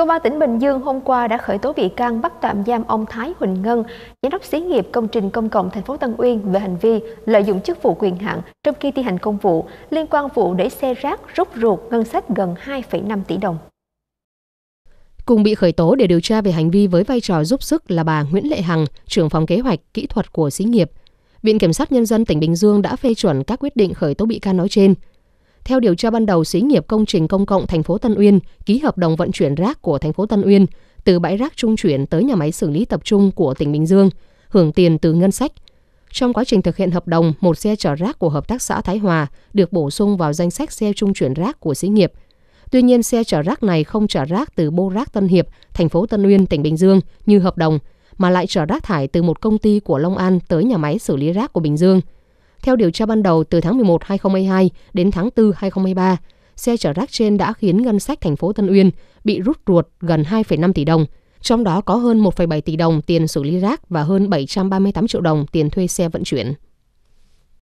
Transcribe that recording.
Công an tỉnh Bình Dương hôm qua đã khởi tố bị can bắt tạm giam ông Thái Huỳnh Ngân, giám đốc xí nghiệp công trình công cộng thành phố Tân Uyên về hành vi lợi dụng chức vụ quyền hạn trong khi thi hành công vụ liên quan vụ để xe rác rút ruột ngân sách gần 2,5 tỷ đồng. Cùng bị khởi tố để điều tra về hành vi với vai trò giúp sức là bà Nguyễn Lệ Hằng, trưởng phòng kế hoạch kỹ thuật của xí nghiệp. Viện Kiểm sát Nhân dân tỉnh Bình Dương đã phê chuẩn các quyết định khởi tố bị can nói trên – theo điều tra ban đầu, xí nghiệp công trình công cộng thành phố Tân Uyên ký hợp đồng vận chuyển rác của thành phố Tân Uyên từ bãi rác trung chuyển tới nhà máy xử lý tập trung của tỉnh Bình Dương, hưởng tiền từ ngân sách. Trong quá trình thực hiện hợp đồng, một xe chở rác của hợp tác xã Thái Hòa được bổ sung vào danh sách xe trung chuyển rác của xí nghiệp. Tuy nhiên, xe chở rác này không chở rác từ Bô Rác Tân Hiệp, thành phố Tân Uyên, tỉnh Bình Dương như hợp đồng, mà lại chở rác thải từ một công ty của Long An tới nhà máy xử lý rác của Bình Dương – theo điều tra ban đầu, từ tháng 11 2022 đến tháng 4 2023, xe chở rác trên đã khiến ngân sách thành phố Tân Uyên bị rút ruột gần 2,5 tỷ đồng, trong đó có hơn 1,7 tỷ đồng tiền xử lý rác và hơn 738 triệu đồng tiền thuê xe vận chuyển.